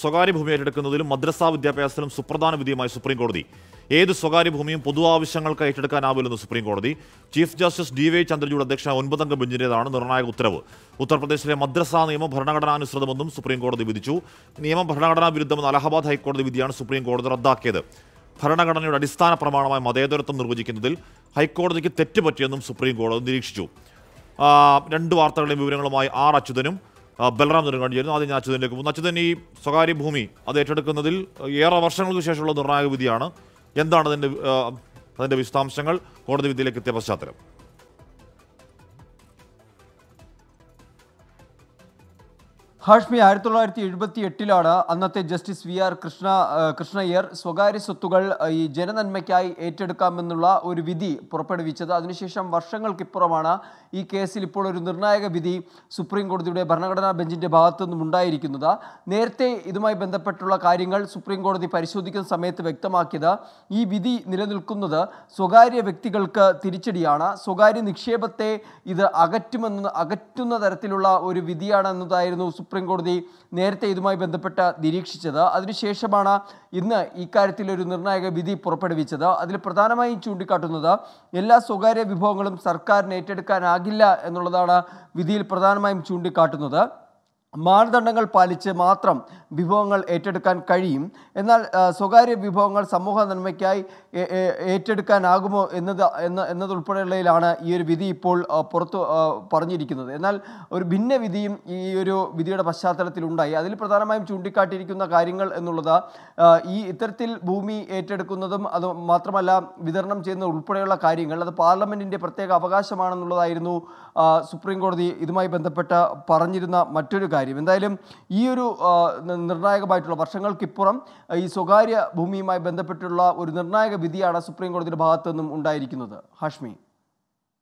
സ്വകാര്യ ഭൂമി ഏറ്റെടുക്കുന്നതിലും മദ്രസാ വിദ്യാഭ്യാസത്തിലും സുപ്രധാന വിധിയുമായി സുപ്രീം കോടതി ഏത് സ്വകാര്യ ഭൂമിയും പൊതു ആവശ്യങ്ങൾക്ക് ഏറ്റെടുക്കാനാവില്ലെന്ന് സുപ്രീം കോടതി chief justice D Y Chandrachud അധ്യക്ഷ ഒൻപതംഗ ബെഞ്ചിൻ്റേതാണ് നിർണായക ഉത്തരവ് ഉത്തർപ്രദേശിലെ മദ്രസാ നിയമം ഭരണഘടനാനുസൃതമെന്നും സുപ്രീം കോടതി വിധിച്ചു നിയമം ഭരണഘടനാ വിരുദ്ധമെന്ന് അലഹബാദ് ഹൈക്കോടതി വിധിയാണ് സുപ്രീം കോടതി റദ്ദാക്കിയത് ഭരണഘടനയുടെ അടിസ്ഥാന പ്രമാണമായ മതേതരത്വം നിർവചിക്കുന്നതിൽ ഹൈക്കോടതിക്ക് തെറ്റ് പറ്റിയെന്നും സുപ്രീം കോടതി നിരീക്ഷിച്ചു രണ്ട് വാർത്തകളുടെയും വിവരങ്ങളുമായി ആർ അച്യുതനും ബൽറാം നെടുങ്ങാണ്ടി ചേരുന്നു ആദ്യം ഞാൻ അച്യുതനിലേക്ക് പോകുന്നു അച്യുതൻ ഈ സ്വകാര്യ ഭൂമി അത് ഏറ്റെടുക്കുന്നതിൽ ഏറെ വർഷങ്ങൾക്ക് ശേഷമുള്ള നിർണായക വിധിയാണ് എന്താണ് അതിൻ്റെ അതിൻ്റെ വിശദാംശങ്ങൾ കോടതി വിധിയിലേക്ക് എത്തിയ പശ്ചാത്തലം ഹാഷ്മി ആയിരത്തി തൊള്ളായിരത്തി എഴുപത്തി എട്ടിലാണ് അന്നത്തെ justice V R Krishna Krishna Iyer സ്വകാര്യ സ്വത്തുകൾ ഈ ജനനന്മയ്ക്കായി ഏറ്റെടുക്കാമെന്നുള്ള ഒരു വിധി പുറപ്പെടുവിച്ചത് അതിനുശേഷം വർഷങ്ങൾക്കിപ്പുറമാണ് ഈ കേസിൽ ഇപ്പോൾ ഒരു നിർണായക വിധി സുപ്രീം കോടതിയുടെ ഭരണഘടനാ ബെഞ്ചിൻ്റെ ഭാഗത്തു നിന്നും ഉണ്ടായിരിക്കുന്നത് നേരത്തെ ഇതുമായി ബന്ധപ്പെട്ടുള്ള കാര്യങ്ങൾ സുപ്രീം കോടതി പരിശോധിക്കുന്ന സമയത്ത് വ്യക്തമാക്കിയത് ഈ വിധി നിലനിൽക്കുന്നത് സ്വകാര്യ വ്യക്തികൾക്ക് തിരിച്ചടിയാണ് സ്വകാര്യ നിക്ഷേപത്തെ ഇത് അകറ്റുമെന്ന് അകറ്റുന്ന തരത്തിലുള്ള ഒരു വിധിയാണെന്നതായിരുന്നു സുപ്രീംകോടതി നേരത്തെ ഇതുമായി ബന്ധപ്പെട്ട് നിരീക്ഷിച്ചത് അതിനുശേഷമാണ് ഇന്ന് ഇക്കാര്യത്തിൽ ഒരു നിർണായക വിധി പുറപ്പെടുവിച്ചത് അതിൽ പ്രധാനമായും ചൂണ്ടിക്കാട്ടുന്നത് എല്ലാ സ്വകാര്യ വിഭവങ്ങളും സർക്കാരിന് ഏറ്റെടുക്കാനാകില്ല എന്നുള്ളതാണ് വിധിയിൽ പ്രധാനമായും ചൂണ്ടിക്കാട്ടുന്നത് മാനദണ്ഡങ്ങൾ പാലിച്ച് മാത്രം വിഭവങ്ങൾ ഏറ്റെടുക്കാൻ കഴിയും എന്നാൽ സ്വകാര്യ വിഭവങ്ങൾ സമൂഹ നന്മയ്ക്കായി ഏറ്റെടുക്കാനാകുമോ എന്നത് എന്ന എന്നതുൾപ്പെടെയുള്ളതിലാണ് ഈ ഒരു വിധി ഇപ്പോൾ പുറത്തു പറഞ്ഞിരിക്കുന്നത് എന്നാൽ ഒരു ഭിന്ന വിധിയും ഈ ഒരു വിധിയുടെ പശ്ചാത്തലത്തിലുണ്ടായി അതിൽ പ്രധാനമായും ചൂണ്ടിക്കാട്ടിയിരിക്കുന്ന കാര്യങ്ങൾ എന്നുള്ളത് ഈ ഇത്തരത്തിൽ ഭൂമി ഏറ്റെടുക്കുന്നതും അത് മാത്രമല്ല വിതരണം ചെയ്യുന്നത് ഉൾപ്പെടെയുള്ള കാര്യങ്ങൾ അത് പാർലമെൻറ്റിൻ്റെ പ്രത്യേക അവകാശമാണെന്നുള്ളതായിരുന്നു സുപ്രീം കോടതി ഇതുമായി ബന്ധപ്പെട്ട് പറഞ്ഞിരുന്ന മറ്റൊരു കാര്യം കാര്യം എന്തായാലും ഈ ഒരു നിർണായകമായിട്ടുള്ള വർഷങ്ങൾക്കിപ്പുറം ഈ സ്വകാര്യ ഭൂമിയുമായി ബന്ധപ്പെട്ടുള്ള ഒരു നിർണായക വിധിയാണ് സുപ്രീം കോടതിയുടെ ഭാഗത്തു നിന്നും ഉണ്ടായിരിക്കുന്നത് ഹാഷ്മി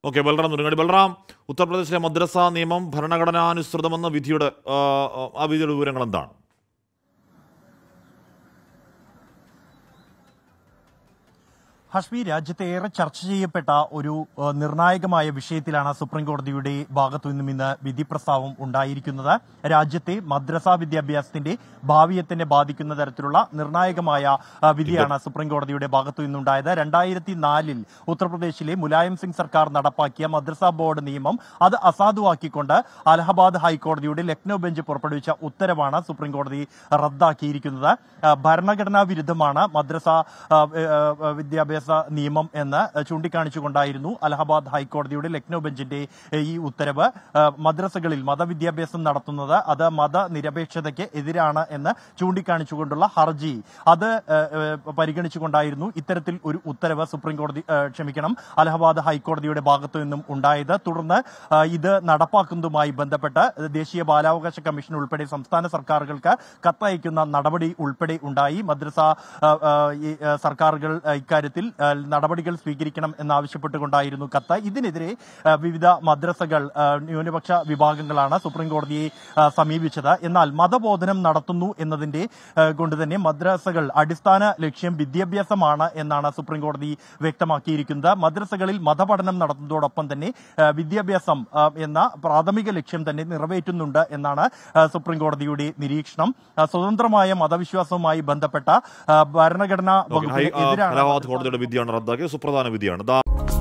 ഓക്കെ ബൽറാം തുരങ്ങാടി ബൽറാം ഉത്തർപ്രദേശിലെ മദ്രസ നിയമം ഭരണഘടനാനുസൃതമെന്ന വിധിയുടെ ആ വിധിയുടെ വിവരങ്ങൾ എന്താണ് ഹഷ്മി രാജ്യത്തെ ഏറെ ചർച്ച ചെയ്യപ്പെട്ട ഒരു നിർണായകമായ വിഷയത്തിലാണ് സുപ്രീം കോടതിയുടെ ഭാഗത്തു നിന്നും ഇന്ന് വിധി പ്രസ്താവം ഉണ്ടായിരിക്കുന്നത് രാജ്യത്തെ മദ്രസാ വിദ്യാഭ്യാസത്തിന്റെ ഭാവിയെ തന്നെ ബാധിക്കുന്ന തരത്തിലുള്ള നിർണായകമായ വിധിയാണ് സുപ്രീം കോടതിയുടെ ഭാഗത്തു നിന്നുണ്ടായത് രണ്ടായിരത്തി നാലിൽ ഉത്തർപ്രദേശിലെ മുലായം സിംഗ് സർക്കാർ നടപ്പാക്കിയ മദ്രസാ ബോർഡ് നിയമം അത് അസാധുവാക്കിക്കൊണ്ട് അലഹബാദ് ഹൈക്കോടതിയുടെ ലക്നൌ ബെഞ്ച് പുറപ്പെടുവിച്ച ഉത്തരവാണ് സുപ്രീം കോടതി റദ്ദാക്കിയിരിക്കുന്നത് ഭരണഘടനാ വിരുദ്ധമാണ് മദ്രസ വിദ്യാഭ്യാസ വിദ്യാഭ്യാസ നിയമം എന്ന് ചൂണ്ടിക്കാണിച്ചുകൊണ്ടായിരുന്നു അലഹബാദ് ഹൈക്കോടതിയുടെ ലക്നൌ ബെഞ്ചിന്റെ ഈ ഉത്തരവ് മദ്രസകളിൽ മതവിദ്യാഭ്യാസം നടത്തുന്നത് അത് മതനിരപേക്ഷതയ്ക്ക് എതിരാണ് എന്ന് ചൂണ്ടിക്കാണിച്ചുകൊണ്ടുള്ള ഹർജി അത് പരിഗണിച്ചുകൊണ്ടായിരുന്നു ഇത്തരത്തിൽ ഒരു ഉത്തരവ് സുപ്രീംകോടതി ക്ഷമിക്കണം അലഹബാദ് ഹൈക്കോടതിയുടെ ഭാഗത്തു നിന്നും ഉണ്ടായത് തുടർന്ന് ഇത് നടപ്പാക്കുന്നതുമായി ബന്ധപ്പെട്ട് ദേശീയ ബാലാവകാശ കമ്മീഷൻ ഉൾപ്പെടെ സംസ്ഥാന സർക്കാരുകൾക്ക് കത്തയക്കുന്ന നടപടി ഉൾപ്പെടെ ഉണ്ടായി മദ്രസ സർക്കാരുകൾ ഇക്കാര്യത്തിൽ നടപടികൾ സ്വീകരിക്കണം എന്നാവശ്യപ്പെട്ടുകൊണ്ടായിരുന്നു കത്ത് ഇതിനെതിരെ വിവിധ മദ്രസകൾ ന്യൂനപക്ഷ വിഭാഗങ്ങളാണ് സുപ്രീം സമീപിച്ചത് എന്നാൽ മതബോധനം നടത്തുന്നു എന്നതിന്റെ കൊണ്ട് തന്നെ മദ്രസകൾ അടിസ്ഥാന ലക്ഷ്യം വിദ്യാഭ്യാസമാണ് എന്നാണ് സുപ്രീം കോടതി വ്യക്തമാക്കിയിരിക്കുന്നത് മദ്രസകളിൽ മതപഠനം നടത്തുന്നതോടൊപ്പം തന്നെ വിദ്യാഭ്യാസം എന്ന പ്രാഥമിക ലക്ഷ്യം തന്നെ നിറവേറ്റുന്നുണ്ട് എന്നാണ് സുപ്രീം കോടതിയുടെ നിരീക്ഷണം സ്വതന്ത്രമായ മതവിശ്വാസവുമായി ബന്ധപ്പെട്ട ഭരണഘടനാ വകുപ്പിന് എതിരാണ് വിധിയാണ് റദ്ദാക്കിയത് സുപ്രധാന വിധിയാണ്